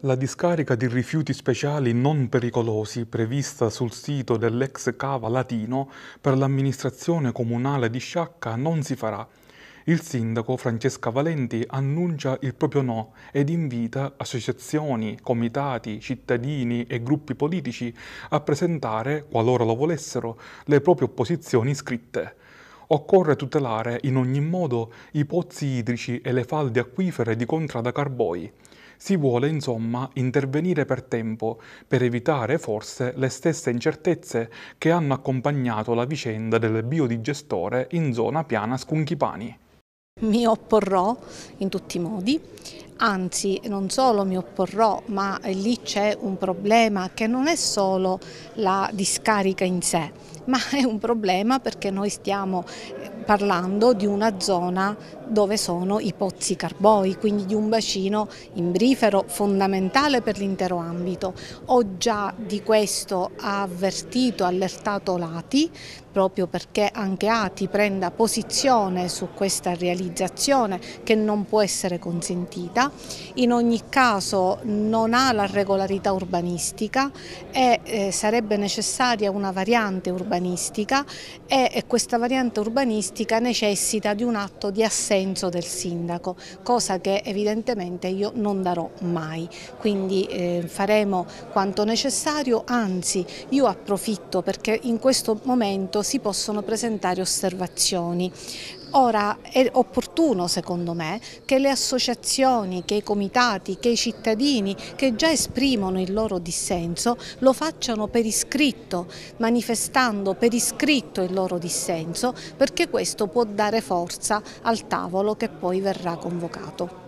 La discarica di rifiuti speciali non pericolosi prevista sul sito dell'ex Cava Latino per l'amministrazione comunale di Sciacca non si farà. Il sindaco Francesca Valenti annuncia il proprio no ed invita associazioni, comitati, cittadini e gruppi politici a presentare, qualora lo volessero, le proprie opposizioni scritte. Occorre tutelare in ogni modo i pozzi idrici e le falde acquifere di Contrada Carboi. Si vuole insomma intervenire per tempo, per evitare forse le stesse incertezze che hanno accompagnato la vicenda del biodigestore in zona piana Sconchipani. Mi opporrò in tutti i modi Anzi, non solo mi opporrò, ma lì c'è un problema che non è solo la discarica in sé, ma è un problema perché noi stiamo eh, parlando di una zona dove sono i pozzi carboi, quindi di un bacino imbrifero fondamentale per l'intero ambito. Ho già di questo avvertito, allertato l'ATI, proprio perché anche ATI prenda posizione su questa realizzazione che non può essere consentita in ogni caso non ha la regolarità urbanistica e eh, sarebbe necessaria una variante urbanistica e, e questa variante urbanistica necessita di un atto di assenso del sindaco, cosa che evidentemente io non darò mai. Quindi eh, faremo quanto necessario, anzi io approfitto perché in questo momento si possono presentare osservazioni. Ora è opportuno secondo me che le associazioni, che i comitati, che i cittadini che già esprimono il loro dissenso lo facciano per iscritto, manifestando per iscritto il loro dissenso perché questo può dare forza al tavolo che poi verrà convocato.